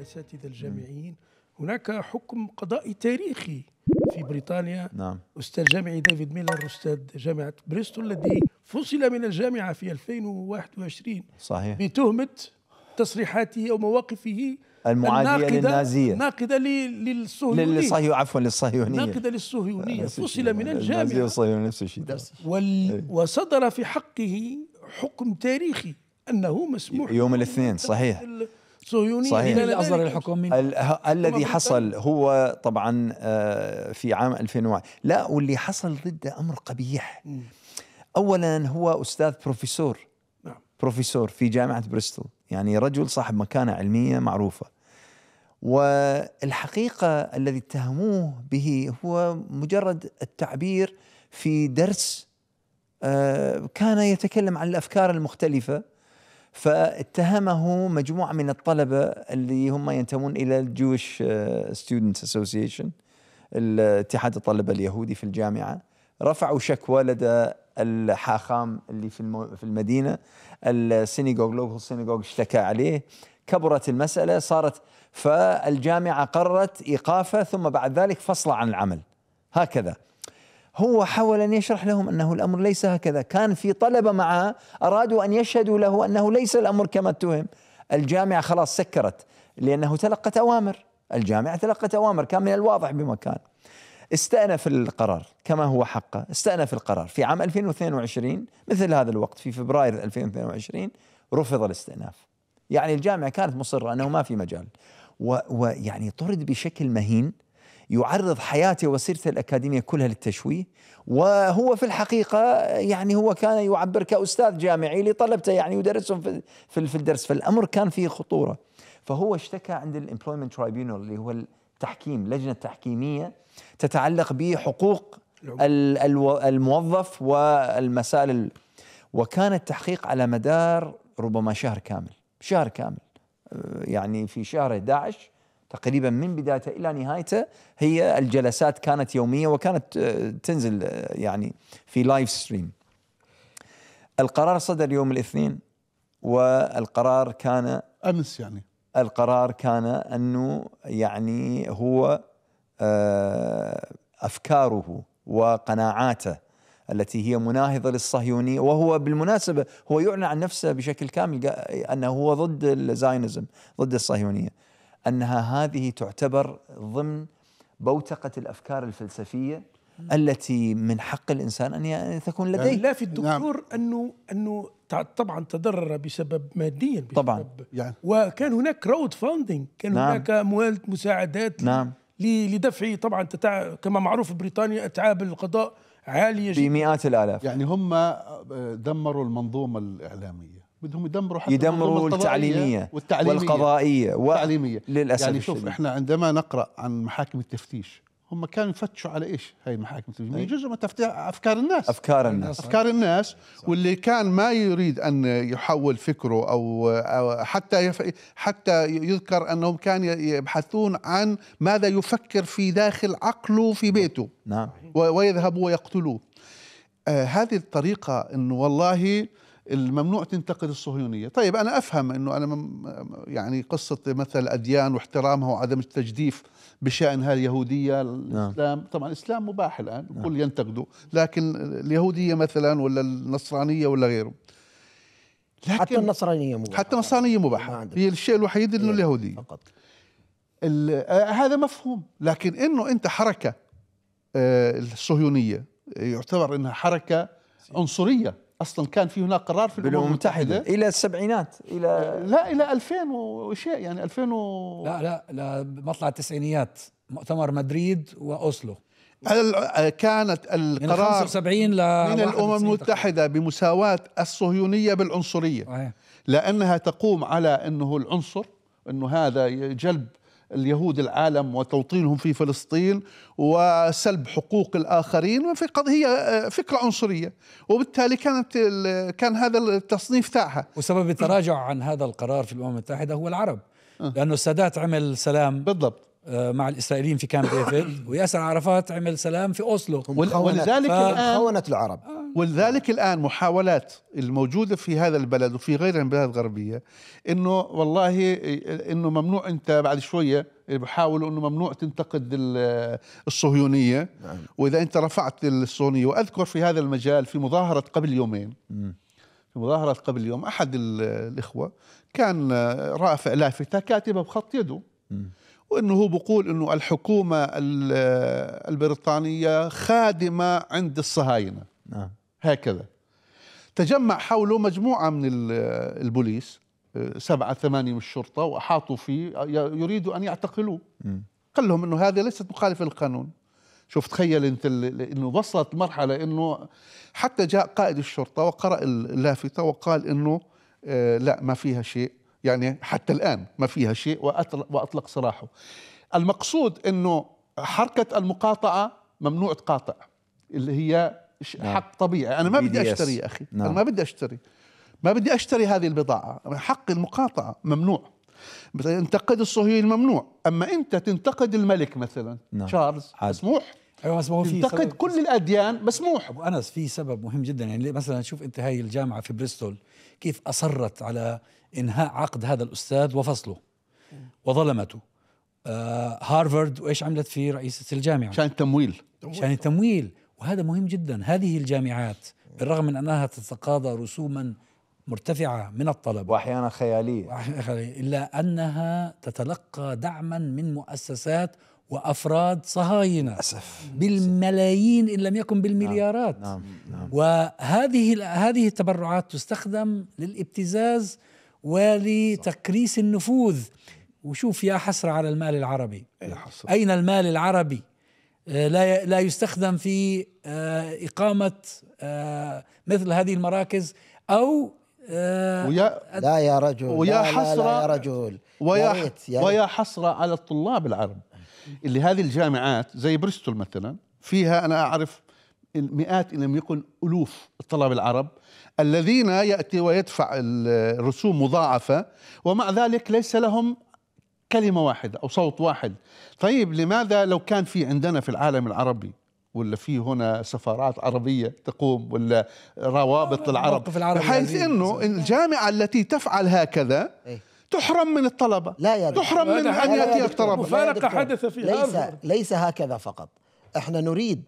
الأساتذة الجامعيين هناك حكم قضائي تاريخي في بريطانيا نعم. أستاذ جامعي ديفيد ميلر أستاذ جامعة بريستول الذي فصل من الجامعة في 2021 صحيح بتهمة تصريحاته أو مواقفه المعادية للنازية ناقدة للصهيونية صحيح عفوا للصهيونية ناقدة للصهيونية فصل من الجامعة النازية والصهيونية نفس الشيء نعم. إيه. وصدر في حقه حكم تاريخي أنه مسموح يوم الاثنين صحيح صهيونية صحيح. من أصدر الحكم الذي حصل هو طبعا آه، في عام 2001 لا واللي حصل ضده أمر قبيح أولا هو أستاذ بروفيسور نعم. بروفيسور في جامعة بريستول يعني رجل صاحب مكانة علمية معروفة والحقيقة الذي اتهموه به هو مجرد التعبير في درس آه، كان يتكلم عن الأفكار المختلفة فاتهمه مجموعه من الطلبه اللي هم ينتمون الى الجويش ستودنتس اسوسيشن الاتحاد الطلبه اليهودي في الجامعه رفعوا شكوى لدى الحاخام اللي في المو... في المدينه السينيغوغ لوكال سينيغوغ اشتكى عليه كبرت المساله صارت فالجامعه قررت ايقافه ثم بعد ذلك فصله عن العمل هكذا هو حاول ان يشرح لهم انه الامر ليس هكذا، كان في طلبه معه ارادوا ان يشهدوا له انه ليس الامر كما اتهم. الجامعه خلاص سكرت لانه تلقت اوامر، الجامعه تلقت اوامر، كان من الواضح بمكان. استأنف القرار كما هو حقه، استأنف القرار في عام 2022 مثل هذا الوقت في فبراير 2022 رفض الاستئناف. يعني الجامعه كانت مصره انه ما في مجال. ويعني طرد بشكل مهين يعرض حياته وسيرته الأكاديمية كلها للتشويه وهو في الحقيقة يعني هو كان يعبر كأستاذ جامعي لطلبته يعني يدرسهم في, في الدرس فالأمر كان فيه خطورة فهو اشتكى عند الامبلويمنت ترايبيونال اللي هو التحكيم لجنة تحكيمية تتعلق بحقوق الموظف والمسائل وكان التحقيق على مدار ربما شهر كامل شهر كامل آه، يعني في شهر 11 تقريبا من بدايته الى نهايته هي الجلسات كانت يوميه وكانت آه، تنزل آه، يعني في لايف ستريم. القرار صدر يوم الاثنين والقرار كان امس يعني القرار كان انه يعني هو آه، افكاره وقناعاته التي هي مناهضه للصهيونيه وهو بالمناسبه هو يعلن عن نفسه بشكل كامل انه هو ضد الزاينزم ضد الصهيونيه انها هذه تعتبر ضمن بوتقه الافكار الفلسفيه التي من حق الانسان ان تكون يعني لديه لا في نعم. الدكتور نعم. انه انه طبعا تضرر بسبب ماديا بسبب طبعا يعني وكان هناك كراود فاندنج كان نعم. هناك اموال مساعدات نعم لدفع طبعا تتع... كما معروف بريطانيا اتعاب القضاء عاليه جدا بمئات الالاف يعني هم آه، دمروا المنظومه الاعلاميه بدهم يدمروا حتى يدمروا التعليمية والتعليمية والقضائية والتعليمية للأسف يعني شوف الشديد. احنا عندما نقرأ عن محاكم التفتيش هم كانوا يفتشوا على ايش هاي المحاكم هي جزء من تفتيح افكار الناس افكار الناس افكار الناس صح. واللي كان ما يريد ان يحول فكره او, حتى حتى يذكر انهم كانوا يبحثون عن ماذا يفكر في داخل عقله في بيته نعم ويذهبوا ويقتلوه آه هذه الطريقه انه والله الممنوع تنتقد الصهيونيه، طيب انا افهم انه انا يعني قصه مثل الاديان واحترامها وعدم التجديف بشانها اليهوديه نعم. الاسلام، نعم. طبعا الاسلام مباح الان نعم. الكل ينتقده، لكن اليهوديه مثلا ولا النصرانيه ولا غيره لكن حتى النصرانيه مباحه حتى النصرانيه مباحه هي الشيء الوحيد انه إيه، اليهوديه فقط آه، هذا مفهوم لكن انه انت حركه آه، الصهيونيه يعتبر انها حركه عنصريه اصلا كان في هناك قرار في الامم المتحده, الى السبعينات الى لا الى 2000 وشيء يعني 2000 و... لا لا لا مطلع التسعينيات مؤتمر مدريد واوسلو كانت القرار من 75 ل من الامم المتحده بمساواه الصهيونيه بالعنصريه لانها تقوم على انه العنصر انه هذا جلب اليهود العالم وتوطينهم في فلسطين وسلب حقوق الآخرين وفي قضية آه، فكرة عنصرية وبالتالي كانت كان هذا التصنيف تاعها وسبب التراجع عن هذا القرار في الأمم المتحدة هو العرب آه. لأنه السادات عمل سلام بالضبط آه، مع الاسرائيليين في كامب ديفيد وياسر عرفات عمل سلام في اوسلو ولذلك الان خونت العرب ولذلك الآن محاولات الموجودة في هذا البلد وفي غيرها من البلاد الغربية إنه والله إنه ممنوع أنت بعد شوية بحاولوا إنه ممنوع تنتقد الصهيونية نعم. وإذا أنت رفعت الصهيونية وأذكر في هذا المجال في مظاهرة قبل يومين م. في مظاهرة قبل يوم أحد الإخوة كان رافع لافتة كاتبة بخط يده م. وانه هو بقول انه الحكومه البريطانيه خادمه عند الصهاينه نعم هكذا تجمع حوله مجموعة من البوليس آه، سبعة ثمانية من الشرطة وأحاطوا فيه يريدوا أن يعتقلوه قال لهم أنه هذه ليست مخالفة للقانون شوف تخيل أنت أنه وصلت مرحلة أنه حتى جاء قائد الشرطة وقرأ اللافتة وقال أنه آه، لا ما فيها شيء يعني حتى الآن ما فيها شيء وأطلق سراحه المقصود أنه حركة المقاطعة ممنوع تقاطع اللي هي نعم. حق طبيعي انا ما بدي اشتري يا اخي انا نعم. ما بدي اشتري ما بدي اشتري هذه البضاعه حق المقاطعه ممنوع انتقد الصهيوني ممنوع اما انت تنتقد الملك مثلا نعم. شارلز مسموح ايوه بس هو في تنتقد كل الاديان مسموح ابو انس في سبب مهم جدا يعني مثلا شوف انت هاي الجامعه في بريستول كيف اصرت على انهاء عقد هذا الاستاذ وفصله وظلمته آه هارفرد وايش عملت في رئيسه الجامعه عشان التمويل عشان التمويل وهذا مهم جدا هذه الجامعات بالرغم من انها تتقاضى رسوما مرتفعه من الطلب واحيانا خياليه وأحيانا خيالية الا انها تتلقى دعما من مؤسسات وافراد صهاينه اسف بالملايين ان لم يكن بالمليارات نعم نعم, نعم. وهذه هذه التبرعات تستخدم للابتزاز ولتكريس النفوذ وشوف يا حسرة على المال العربي إيه أين المال العربي آه، لا لا يستخدم في آه، اقامه آه، مثل هذه المراكز او ويا لا يا رجل ويا حسره يا رجل ويا يا ريت ويا حسره على الطلاب العرب اللي هذه الجامعات زي بريستول مثلا فيها انا اعرف مئات ان لم يكن الوف الطلاب العرب الذين ياتي ويدفع الرسوم مضاعفه ومع ذلك ليس لهم كلمة واحدة أو صوت واحد طيب لماذا لو كان في عندنا في العالم العربي ولا في هنا سفارات عربية تقوم ولا روابط آه، العرب بحيث يعني. أنه إيه. الجامعة التي تفعل هكذا إيه. تحرم من الطلبة لا يا دكتور. تحرم من أن يأتي الطلبة مفارقة حدث في ليس, ليس هكذا فقط احنا نريد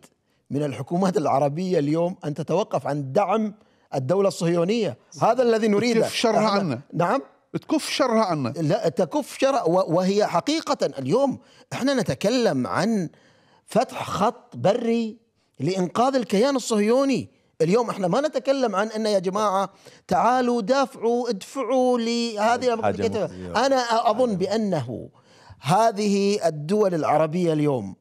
من الحكومات العربية اليوم أن تتوقف عن دعم الدولة الصهيونية هذا الذي نريده كيف شرها عنا نعم تكف شرها عنا لا تكف شرها وهي حقيقة اليوم احنا نتكلم عن فتح خط بري لإنقاذ الكيان الصهيوني اليوم احنا ما نتكلم عن ان يا جماعه تعالوا دافعوا ادفعوا لهذه انا اظن بانه هذه الدول العربيه اليوم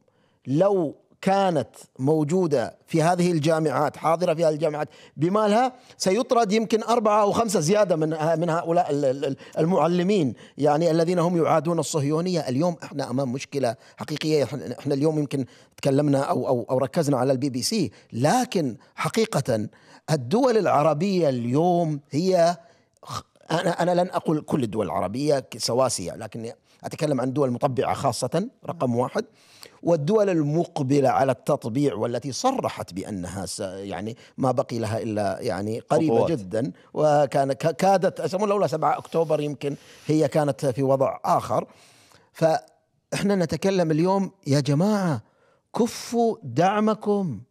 لو كانت موجودة في هذه الجامعات حاضرة في هذه الجامعات بمالها سيطرد يمكن أربعة أو خمسة زيادة من من هؤلاء المعلمين يعني الذين هم يعادون الصهيونية اليوم احنا أمام مشكلة حقيقية احنا اليوم يمكن تكلمنا أو أو أو ركزنا على البي بي سي لكن حقيقة الدول العربية اليوم هي أنا أنا لن أقول كل الدول العربية سواسية لكن أتكلم عن دول مطبعة خاصة رقم واحد والدول المقبلة على التطبيع والتي صرحت بأنها يعني ما بقي لها إلا يعني قريبة خطوات. جدا وكان كادت أسمون لولا 7 أكتوبر يمكن هي كانت في وضع آخر فإحنا نتكلم اليوم يا جماعة كفوا دعمكم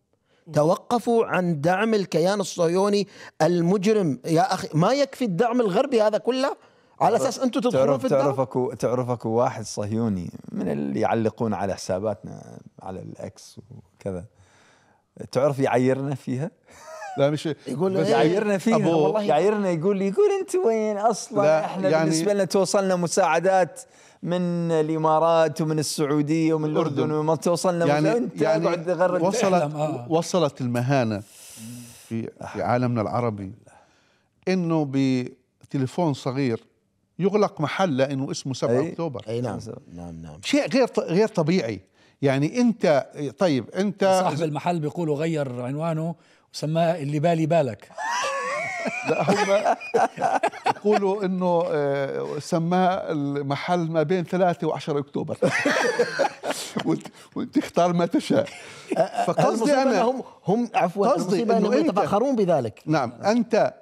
توقفوا عن دعم الكيان الصهيوني المجرم يا أخي ما يكفي الدعم الغربي هذا كله على اساس انتم تدخلون في الدار تعرف اكو تعرف اكو واحد صهيوني من اللي يعلقون على حساباتنا على الاكس وكذا تعرف يعيرنا فيها لا مش يقول بس إيه؟ يعيرنا فيها والله يعيرنا يقول لي يقول انت وين اصلا احنا يعني بالنسبه لنا توصلنا مساعدات من الامارات ومن السعوديه ومن الاردن وما توصلنا يعني انت يعني اقعد غرد وصلت وصلت المهانه في في عالمنا العربي انه بتليفون صغير يغلق محل لانه اسمه 7 أي اكتوبر اي نعم نعم نعم شيء غير غير طبيعي يعني انت طيب انت صاحب المحل بيقولوا غير عنوانه وسماه اللي بالي بالك لا هم يقولوا انه آه، سماه المحل ما بين 3 و10 اكتوبر وانت اختار ما تشاء فقصدي انا هم هم عفوا قصدي انهم يتفاخرون بذلك نعم انت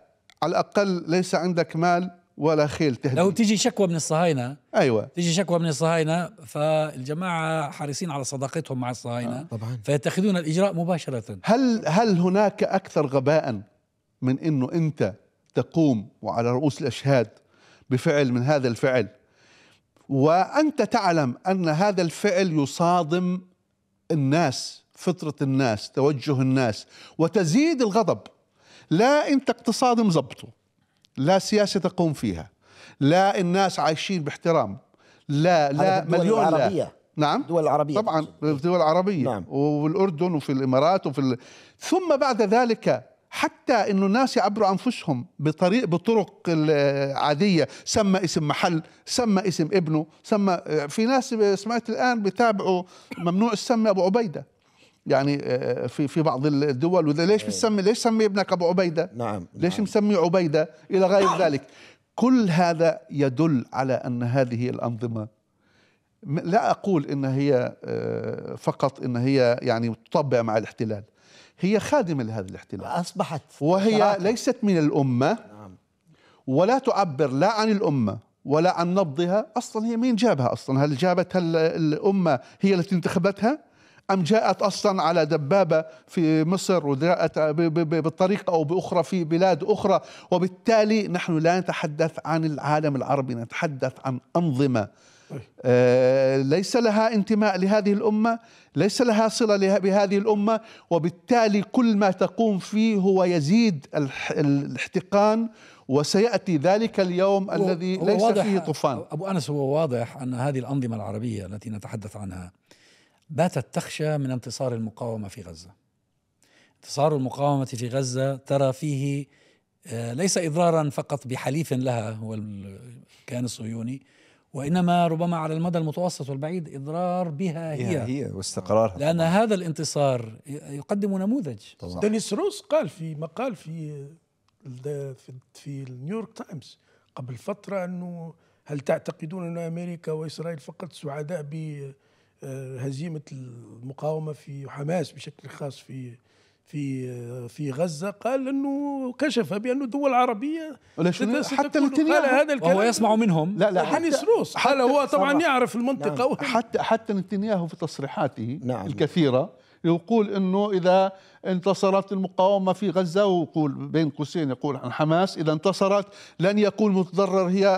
على الاقل ليس عندك مال ولا خيل تهدي لو تيجي شكوى من الصهاينه ايوه تيجي شكوى من الصهاينه فالجماعه حريصين على صداقتهم مع الصهاينه آه طبعا فيتخذون الاجراء مباشره هل هل هناك اكثر غباء من انه انت تقوم وعلى رؤوس الاشهاد بفعل من هذا الفعل وانت تعلم ان هذا الفعل يصادم الناس فطره الناس توجه الناس وتزيد الغضب لا انت اقتصاد مزبطه لا سياسة تقوم فيها لا الناس عايشين باحترام لا لا مليون لا نعم الدول العربية طبعا الدول العربية نعم. والأردن وفي الإمارات وفي ال... ثم بعد ذلك حتى انه الناس يعبروا انفسهم بطريق بطرق عاديه سمى اسم محل سمى اسم ابنه سمى في ناس سمعت الان بتابعوا ممنوع السمي ابو عبيده يعني آه، آه، في في بعض الدول وده ليش إيه. بتسمي ليش سمي ابنك ابو عبيده نعم ليش نعم. مسمي عبيده الى غير ذلك كل هذا يدل على ان هذه الانظمه لا اقول ان هي آه، فقط ان هي يعني تطبع مع الاحتلال هي خادمه لهذا الاحتلال اصبحت وهي صراحة. ليست من الامه نعم. ولا تعبر لا عن الامه ولا عن نبضها اصلا هي مين جابها اصلا هل جابتها الامه هي التي انتخبتها أم جاءت أصلا على دبابة في مصر وجاءت بالطريقة أو بأخرى في بلاد أخرى وبالتالي نحن لا نتحدث عن العالم العربي نتحدث عن أنظمة طيب. آه ليس لها انتماء لهذه الأمة ليس لها صلة بهذه الأمة وبالتالي كل ما تقوم فيه هو يزيد الاحتقان وسيأتي ذلك اليوم الذي ليس فيه طوفان أبو أنس هو واضح أن هذه الأنظمة العربية التي نتحدث عنها باتت تخشى من انتصار المقاومه في غزه. انتصار المقاومه في غزه ترى فيه آه، ليس اضرارا فقط بحليف لها هو الكيان الصهيوني وانما ربما على المدى المتوسط والبعيد اضرار بها هي هي واستقرارها لان طبعا. هذا الانتصار يقدم نموذج طبعا. دينيس روس قال في مقال في في نيويورك تايمز قبل فتره انه هل تعتقدون ان امريكا واسرائيل فقط سعداء ب آه، هزيمه المقاومه في حماس بشكل خاص في في آه، في غزه قال انه كشف بانه الدول العربيه حتى نتنياهو هذا الكلام وهو يسمع منهم لا لا حنيس روس قال هو طبعا يعرف نعم. المنطقه نعم حتى حتى نتنياهو في تصريحاته نعم الكثيره يقول انه اذا انتصرت المقاومه في غزه ويقول بين قوسين يقول عن حماس اذا انتصرت لن يكون متضرر هي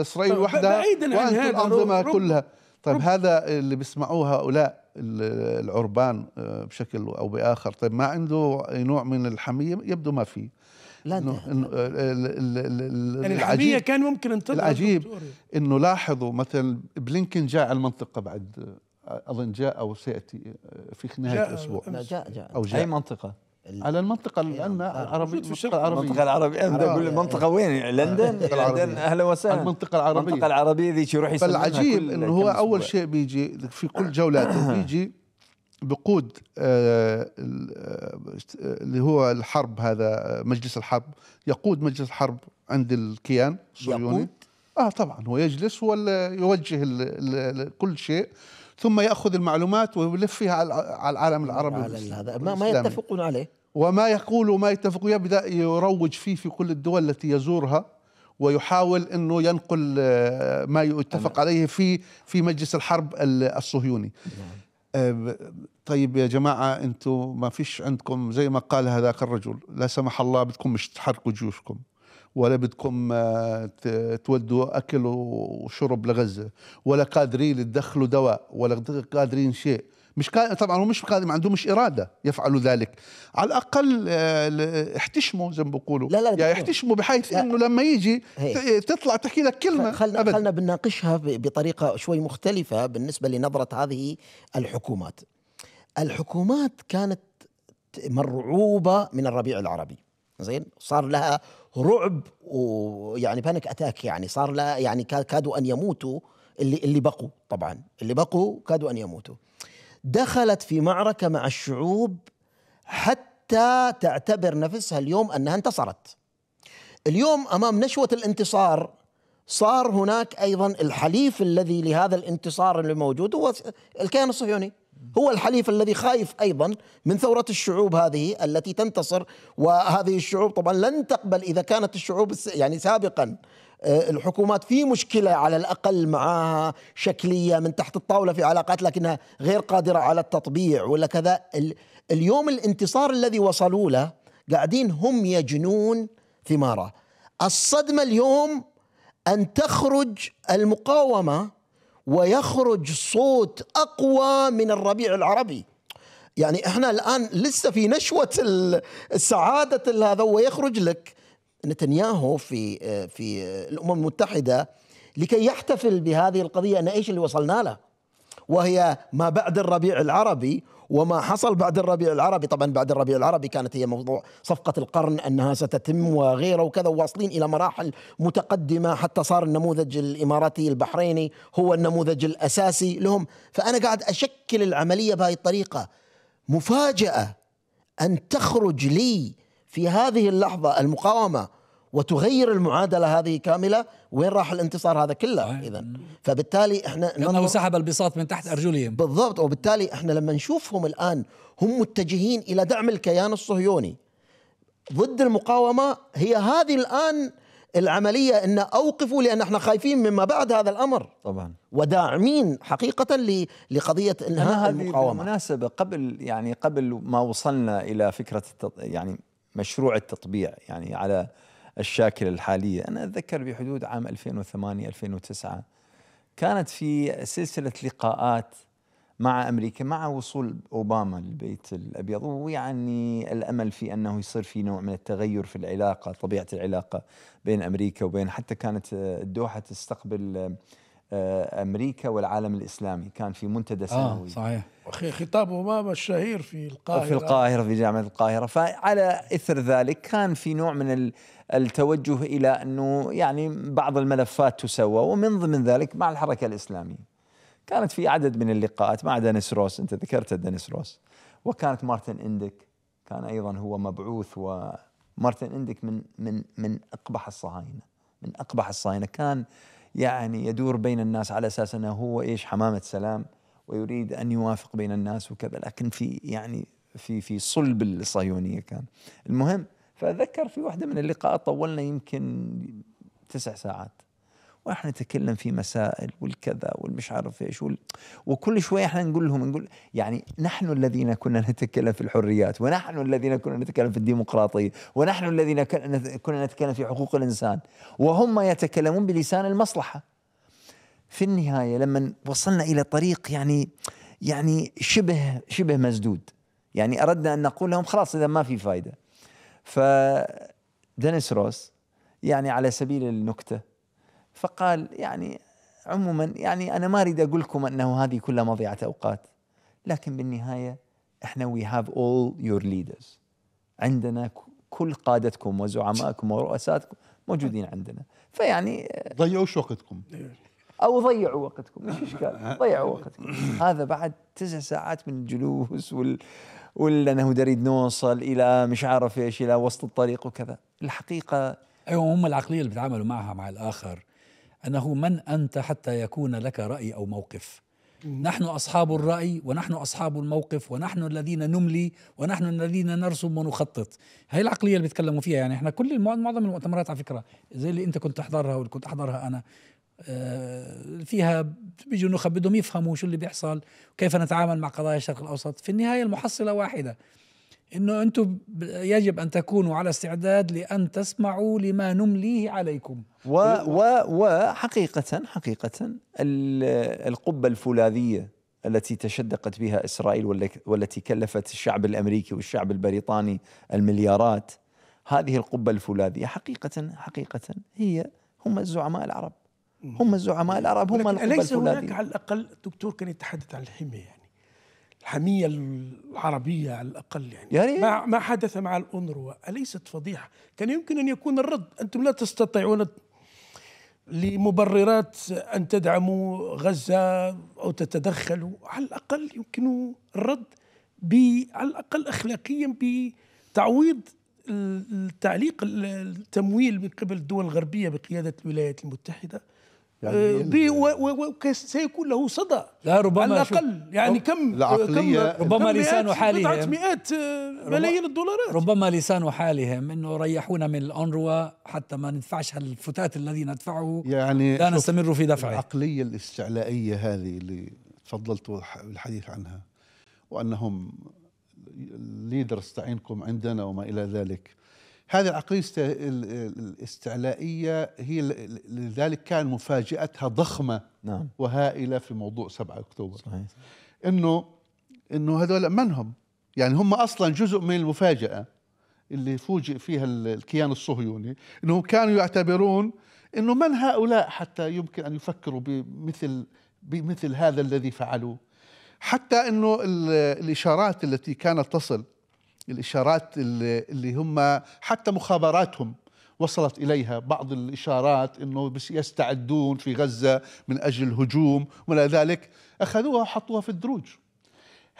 اسرائيل وحدها وانتم الانظمه كلها طيب نعم. هذا اللي بيسمعوه هؤلاء العربان آه، بشكل او باخر طيب ما عنده نوع من الحميه يبدو ما في لا إنه إنه يعني الحميه كان ممكن ان العجيب انه لاحظوا مثلا بلينكن جاء على المنطقه بعد آه، اظن جاء او سياتي آه، في نهايه الاسبوع جاء جاء او جاء اي منطقه على المنطقة لأن في الشرق العربية المنطقة العربية أنا أقول المنطقة وين؟ يعني لندن لندن أهلا وسهلا المنطقة العربية المنطقة العربية ذيك يروح يسمعها فالعجيب أنه هو أول شيء بيجي في كل جولاته بيجي بقود آه، آه، اللي هو الحرب هذا مجلس الحرب يقود مجلس الحرب عند الكيان الصهيوني اه طبعا هو يجلس ولا يوجه كل شيء ثم ياخذ المعلومات ويلف فيها على العالم العربي العالم هذا ما, ما يتفقون عليه وما يقول وما يتفق يبدا يروج فيه في كل الدول التي يزورها ويحاول انه ينقل آه، ما يتفق عليه في في مجلس الحرب الصهيوني نعم. آه، طيب يا جماعه انتم ما فيش عندكم زي ما قال هذاك الرجل لا سمح الله بدكم مش تحرقوا جيوشكم ولا بدكم آه، تودوا اكل وشرب لغزه ولا قادرين تدخلوا دواء ولا قادرين شيء مش طبعا هو مش قادر ما عندهمش اراده يفعلوا ذلك على الاقل آه، احتشموا زي ما بيقولوا لا لا يعني احتشموا بحيث انه لما يجي هي. تطلع تحكي لك كلمه خلنا أبد. خلنا بنناقشها بطريقه شوي مختلفه بالنسبه لنظره هذه الحكومات الحكومات كانت مرعوبه من الربيع العربي زين صار لها رعب ويعني بانك اتاك يعني صار لها يعني كادوا ان يموتوا اللي اللي بقوا طبعا اللي بقوا كادوا ان يموتوا دخلت في معركه مع الشعوب حتى تعتبر نفسها اليوم انها انتصرت اليوم امام نشوه الانتصار صار هناك ايضا الحليف الذي لهذا الانتصار الموجود هو الكيان الصهيوني هو الحليف الذي خايف ايضا من ثوره الشعوب هذه التي تنتصر وهذه الشعوب طبعا لن تقبل اذا كانت الشعوب يعني سابقا آه، الحكومات في مشكله على الاقل معها شكليه من تحت الطاوله في علاقات لكنها غير قادره على التطبيع ولا كذا اليوم الانتصار الذي وصلوا له قاعدين هم يجنون ثماره الصدمه اليوم ان تخرج المقاومه ويخرج صوت اقوى من الربيع العربي يعني احنا الان لسه في نشوه السعاده هذا ويخرج لك نتنياهو في في الامم المتحده لكي يحتفل بهذه القضيه ان ايش اللي وصلنا له وهي ما بعد الربيع العربي وما حصل بعد الربيع العربي طبعا بعد الربيع العربي كانت هي موضوع صفقة القرن أنها ستتم وغيره وكذا واصلين إلى مراحل متقدمة حتى صار النموذج الإماراتي البحريني هو النموذج الأساسي لهم فأنا قاعد أشكل العملية بهذه الطريقة مفاجأة أن تخرج لي في هذه اللحظة المقاومة وتغير المعادله هذه كامله وين راح الانتصار هذا كله اذا فبالتالي احنا لانه سحب البساط من تحت ارجلهم بالضبط وبالتالي احنا لما نشوفهم الان هم متجهين الى دعم الكيان الصهيوني ضد المقاومه هي هذه الان العمليه ان اوقفوا لان احنا خايفين مما بعد هذا الامر طبعا وداعمين حقيقه لقضيه انهاء المقاومه بالمناسبه قبل يعني قبل ما وصلنا الى فكره يعني مشروع التطبيع يعني على الشاكلة الحالية أنا أتذكر بحدود عام 2008-2009 كانت في سلسلة لقاءات مع أمريكا مع وصول أوباما للبيت الأبيض ويعني الأمل في أنه يصير في نوع من التغير في العلاقة طبيعة العلاقة بين أمريكا وبين حتى كانت الدوحة تستقبل آه، امريكا والعالم الاسلامي كان في منتدى آه، سنوي آه صحيح خطاب امام الشهير في القاهره في القاهره في جامعه القاهره فعلى اثر ذلك كان في نوع من التوجه الى انه يعني بعض الملفات تسوى ومن ضمن ذلك مع الحركه الاسلاميه كانت في عدد من اللقاءات مع دينيس روس انت ذكرت دينيس روس وكانت مارتن اندك كان ايضا هو مبعوث ومارتن اندك من من من اقبح الصهاينه من اقبح الصهاينه كان يعني يدور بين الناس على اساس انه هو ايش حمامه سلام ويريد ان يوافق بين الناس وكذا لكن في يعني في في صلب الصهيونيه كان المهم فاذكر في واحده من اللقاءات طولنا يمكن تسع ساعات واحنا نتكلم في مسائل والكذا والمش عارف ايش وال... وكل شوي احنا نقول لهم نقول يعني نحن الذين كنا نتكلم في الحريات ونحن الذين كنا نتكلم في الديمقراطيه ونحن الذين كنا نتكلم في حقوق الانسان وهم يتكلمون بلسان المصلحه في النهايه لما وصلنا الى طريق يعني يعني شبه شبه مسدود يعني اردنا ان نقول لهم خلاص اذا ما في فائده ف دينيس روس يعني على سبيل النكته فقال يعني عموما يعني انا ما اريد اقول لكم انه هذه كلها مضيعه اوقات لكن بالنهايه احنا وي هاف اول يور ليدرز عندنا كل قادتكم وزعمائكم ورؤساتكم موجودين عندنا فيعني آه، ضيعوا وقتكم او ضيعوا وقتكم مش اشكال ضيعوا وقتكم هذا بعد تسع ساعات من الجلوس وال ولا انه نريد نوصل الى مش عارف ايش الى وسط الطريق وكذا الحقيقه ايوه هم العقليه اللي بيتعاملوا معها مع الاخر أنه من أنت حتى يكون لك رأي أو موقف نحن أصحاب الرأي ونحن أصحاب الموقف ونحن الذين نملي ونحن الذين نرسم ونخطط هاي العقلية اللي بيتكلموا فيها يعني احنا كل معظم المؤتمرات على فكرة زي اللي أنت كنت تحضرها واللي كنت أحضرها أنا آه، فيها بيجوا نخب بدهم يفهموا شو اللي بيحصل كيف نتعامل مع قضايا الشرق الأوسط في النهاية المحصلة واحدة انه انتم يجب ان تكونوا على استعداد لان تسمعوا لما نمليه عليكم و و وحقيقه حقيقه القبه الفولاذيه التي تشدقت بها اسرائيل والتي كلفت الشعب الامريكي والشعب البريطاني المليارات هذه القبه الفولاذيه حقيقه حقيقه هي هم الزعماء العرب هم الزعماء العرب هم القبه الفولاذيه اليس هناك على الاقل دكتور كان يتحدث عن الحميه يعني الحمية العربية على الأقل يعني يا يعني؟ ما, ما حدث مع الأونروا أليست فضيحة كان يمكن أن يكون الرد أنتم لا تستطيعون لمبررات أن تدعموا غزة أو تتدخلوا على الأقل يمكن الرد ب على الأقل أخلاقيا بتعويض التعليق التمويل من قبل الدول الغربية بقيادة الولايات المتحدة يعني آه، وسيكون له صدى لا ربما على الاقل يعني كم العقليه كم ربما كم لسان حالهم بضعه مئات ملايين الدولارات ربما لسان حالهم انه ريحونا من الانروا حتى ما ندفعش هالفتات الذي ندفعه يعني لا نستمر في دفعه العقليه الاستعلائيه هذه اللي تفضلت بالحديث عنها وانهم ليدرز استعينكم عندنا وما الى ذلك هذه العقلية الاستعلائية هي لذلك كان مفاجأتها ضخمة نعم. وهائلة في موضوع 7 أكتوبر صحيح. إنه إنه هذول من هم؟ يعني هم أصلا جزء من المفاجأة اللي فوجئ فيها الكيان الصهيوني إنهم كانوا يعتبرون إنه من هؤلاء حتى يمكن أن يفكروا بمثل بمثل هذا الذي فعلوه حتى إنه الإشارات التي كانت تصل الإشارات اللي هم حتى مخابراتهم وصلت إليها بعض الإشارات أنه يستعدون في غزة من أجل هجوم ولا ذلك أخذوها وحطوها في الدروج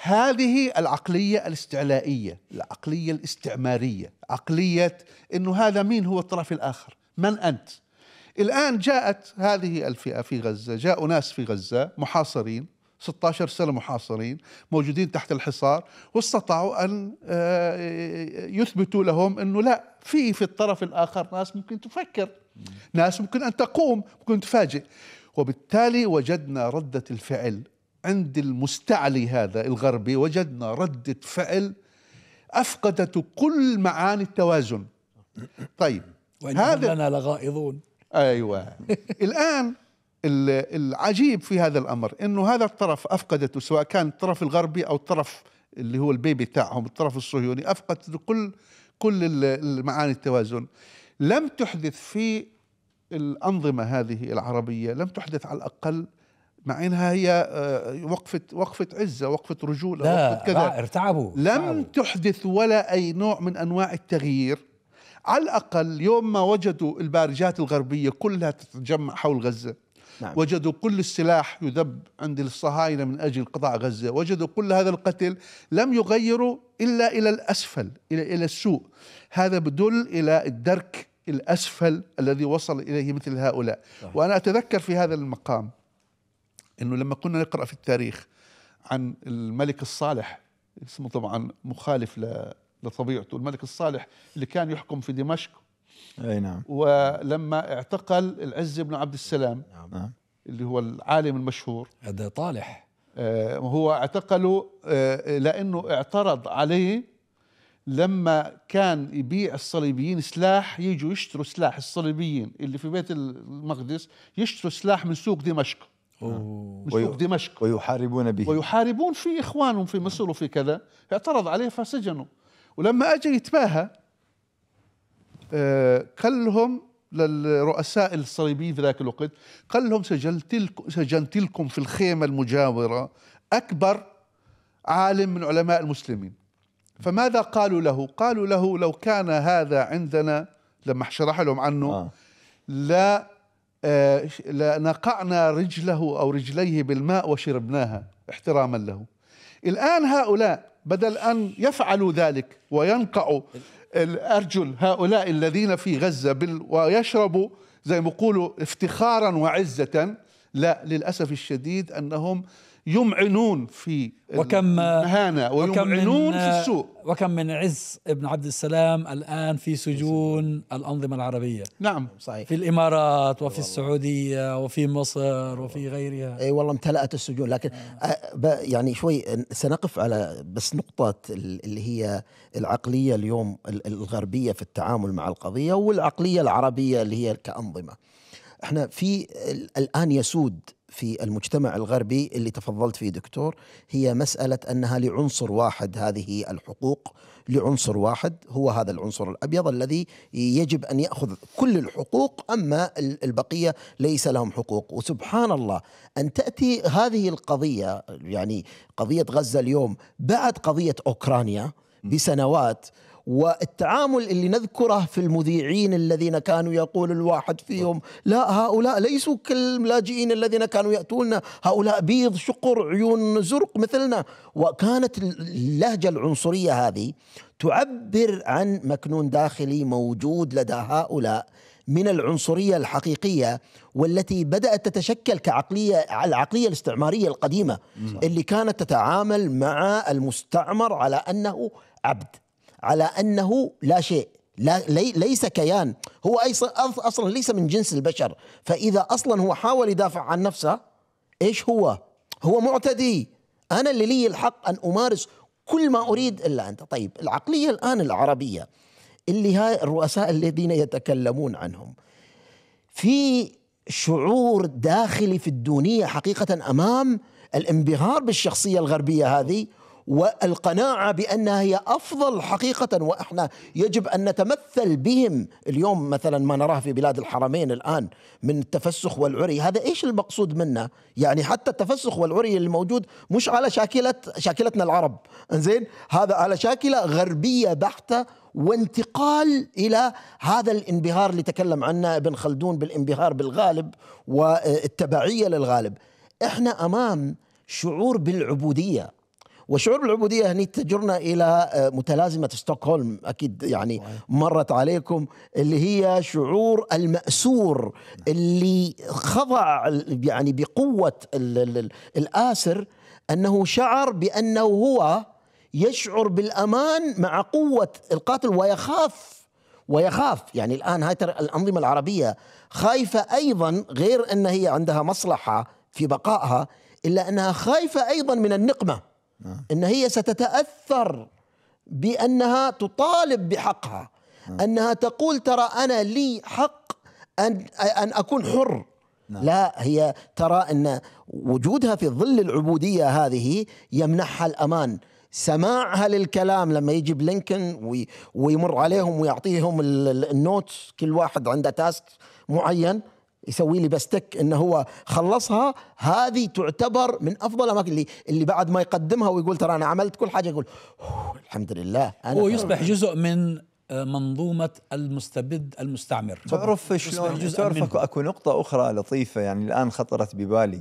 هذه العقلية الاستعلائية العقلية الاستعمارية عقلية أنه هذا مين هو الطرف الآخر من أنت الآن جاءت هذه الفئة في غزة جاءوا ناس في غزة محاصرين 16 سنة محاصرين موجودين تحت الحصار واستطاعوا أن آه، يثبتوا لهم أنه لا في في الطرف الآخر ناس ممكن تفكر ناس ممكن أن تقوم ممكن تفاجئ وبالتالي وجدنا ردة الفعل عند المستعلي هذا الغربي وجدنا ردة فعل أفقدت كل معاني التوازن طيب هذا لنا لغائظون أيوة الآن العجيب في هذا الامر انه هذا الطرف افقدته سواء كان الطرف الغربي او الطرف اللي هو البيبي تاعهم الطرف الصهيوني افقد كل كل معاني التوازن لم تحدث في الانظمه هذه العربيه لم تحدث على الاقل مع انها هي آه، وقفه وقفه عزه وقفه رجوله لا وقفه كذا ارتعبوا لم ارتعبوا. تحدث ولا اي نوع من انواع التغيير على الاقل يوم ما وجدوا البارجات الغربيه كلها تتجمع حول غزه نعم. وجدوا كل السلاح يذب عند الصهاينة من أجل قطاع غزة وجدوا كل هذا القتل لم يغيروا إلا إلى الأسفل إلى, إلى السوء هذا بدل إلى الدرك الأسفل الذي وصل إليه مثل هؤلاء صحيح. وأنا أتذكر في هذا المقام أنه لما كنا نقرأ في التاريخ عن الملك الصالح اسمه طبعا مخالف لطبيعته الملك الصالح اللي كان يحكم في دمشق اي نعم ولما اعتقل العز بن عبد السلام نعم. آه، اللي هو العالم المشهور هذا طالح آه، هو اعتقله آه، لانه اعترض عليه لما كان يبيع الصليبيين سلاح يجوا يشتروا سلاح الصليبيين اللي في بيت المقدس يشتروا سلاح من سوق دمشق أوه. نعم. من سوق دمشق ويحاربون به ويحاربون في اخوانهم في مصر وفي كذا اعترض عليه فسجنوا ولما اجى يتباهى قال لهم للرؤساء الصليبيين في ذاك الوقت قال لهم سجلت لكم سجنت لكم في الخيمه المجاوره اكبر عالم من علماء المسلمين فماذا قالوا له؟ قالوا له لو كان هذا عندنا لما شرح لهم عنه آه. لا آه لنقعنا رجله او رجليه بالماء وشربناها احتراما له. الان هؤلاء بدل أن يفعلوا ذلك وينقعوا الأرجل هؤلاء الذين في غزة ويشربوا زي ما يقولوا افتخارا وعزة لا للأسف الشديد أنهم يمعنون في وكم المهانة ويمعنون وكم في السوء وكم من عز ابن عبد السلام الآن في سجون الأنظمة العربية نعم صحيح في الإمارات وفي السعودية وفي مصر وفي غيرها أي والله امتلأت السجون لكن يعني شوي سنقف على بس نقطة اللي هي العقلية اليوم الغربية في التعامل مع القضية والعقلية العربية اللي هي كأنظمة احنا في الآن يسود في المجتمع الغربي اللي تفضلت فيه دكتور هي مسألة أنها لعنصر واحد هذه الحقوق لعنصر واحد هو هذا العنصر الأبيض الذي يجب أن يأخذ كل الحقوق أما البقية ليس لهم حقوق وسبحان الله أن تأتي هذه القضية يعني قضية غزة اليوم بعد قضية أوكرانيا بسنوات والتعامل اللي نذكره في المذيعين الذين كانوا يقول الواحد فيهم لا هؤلاء ليسوا كاللاجئين الذين كانوا يأتوننا هؤلاء بيض شقر عيون زرق مثلنا وكانت اللهجة العنصرية هذه تعبر عن مكنون داخلي موجود لدى هؤلاء من العنصريه الحقيقيه والتي بدات تتشكل كعقليه العقليه الاستعماريه القديمه اللي كانت تتعامل مع المستعمر على انه عبد على انه لا شيء لا لي ليس كيان هو اصلا ليس من جنس البشر فاذا اصلا هو حاول يدافع عن نفسه ايش هو؟ هو معتدي انا اللي لي الحق ان امارس كل ما اريد الا انت طيب العقليه الان العربيه اللي هاي الرؤساء الذين يتكلمون عنهم في شعور داخلي في الدونيه حقيقه امام الانبهار بالشخصيه الغربيه هذه والقناعة بأنها هي أفضل حقيقة وإحنا يجب أن نتمثل بهم اليوم مثلا ما نراه في بلاد الحرمين الآن من التفسخ والعري هذا إيش المقصود منه يعني حتى التفسخ والعري الموجود مش على شاكلة شاكلتنا العرب إنزين هذا على شاكلة غربية بحتة وانتقال الى هذا الانبهار اللي تكلم عنه ابن خلدون بالانبهار بالغالب والتبعيه للغالب. احنا امام شعور بالعبوديه وشعور العبوديه هني يعني تجرنا الى آه، متلازمه ستوكهولم اكيد يعني مرت عليكم اللي هي شعور الماسور اللي خضع يعني بقوه الاسر انه شعر بانه هو يشعر بالامان مع قوه القاتل ويخاف ويخاف يعني الان هاي الانظمه العربيه خايفه ايضا غير ان هي عندها مصلحه في بقائها الا انها خايفه ايضا من النقمه نعم. ان هي ستتاثر بانها تطالب بحقها نعم. انها تقول ترى انا لي حق ان ان اكون حر نعم. لا هي ترى ان وجودها في ظل العبوديه هذه يمنحها الامان سماعها للكلام لما يجي بلينكن ويمر عليهم ويعطيهم النوتس كل واحد عنده تاسك معين يسوي لي بستك انه هو خلصها هذه تعتبر من افضل الاماكن اللي اللي بعد ما يقدمها ويقول ترى انا عملت كل حاجه يقول الحمد لله أنا هو يصبح جزء من آه، منظومة المستبد المستعمر تعرف شلون جزء تعرف اكو اكو نقطة أخرى لطيفة يعني الآن خطرت ببالي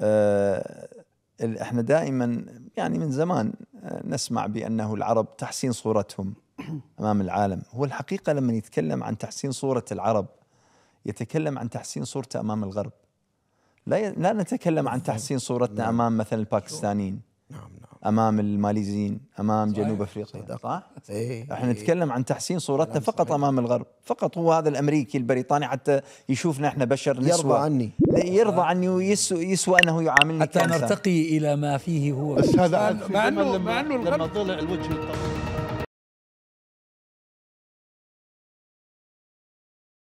أه احنا دائما يعني من زمان آه، نسمع بأنه العرب تحسين صورتهم أمام العالم هو الحقيقة لما يتكلم عن تحسين صورة العرب يتكلم عن تحسين صورته أمام الغرب لا لا نتكلم عن تحسين صورتنا نعم. أمام مثلا الباكستانيين نعم نعم امام الماليزيين امام صحيح. جنوب افريقيا صدق. صح؟ إيه،, إيه. احنا نتكلم عن تحسين صورتنا فقط صحيح. امام الغرب فقط هو هذا الامريكي البريطاني حتى يشوفنا احنا بشر نسوى يرضى عني يرضى عني ويسوى يسوى انه يعاملني حتى كأنسان. نرتقي الى ما فيه هو بس هذا مع انه مع انه الغرب لما طلع الوجه الطبيعي